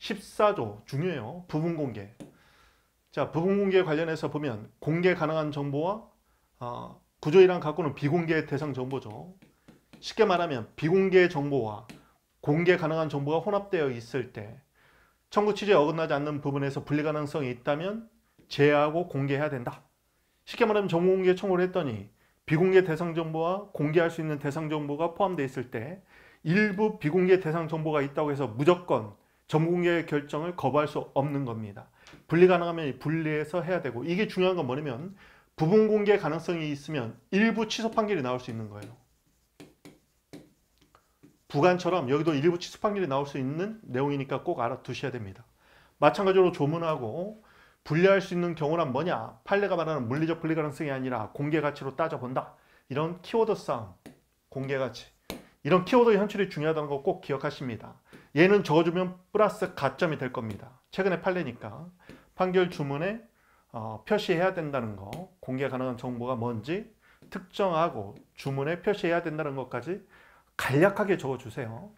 14조 중요해요. 부분 공개. 자, 부분 공개 관련해서 보면 공개 가능한 정보와 어, 구조이랑 갖고는 비공개 대상 정보죠. 쉽게 말하면 비공개 정보와 공개 가능한 정보가 혼합되어 있을 때 청구 취지에 어긋나지 않는 부분에서 분리 가능성이 있다면 제외하고 공개해야 된다. 쉽게 말하면 정보공개 청구를 했더니 비공개 대상 정보와 공개할 수 있는 대상 정보가 포함되어 있을 때 일부 비공개 대상 정보가 있다고 해서 무조건 전공개 결정을 거부할 수 없는 겁니다. 분리 가능하면 분리해서 해야 되고 이게 중요한 건 뭐냐면 부분 공개 가능성이 있으면 일부 취소 판결이 나올 수 있는 거예요. 부관처럼 여기도 일부 취소 판결이 나올 수 있는 내용이니까 꼭 알아두셔야 됩니다. 마찬가지로 조문하고 분리할수 있는 경우란 뭐냐? 판례가 말하는 물리적 분리가능성이 아니라 공개가치로 따져본다. 이런 키워드 싸움, 공개가치. 이런 키워드 의 현출이 중요하다는 거 꼭 기억하십니다. 얘는 적어주면 플러스 가점이 될 겁니다. 최근에 판례니까 판결 주문에 어, 표시해야 된다는 거, 공개 가능한 정보가 뭔지 특정하고 주문에 표시해야 된다는 것까지 간략하게 적어주세요.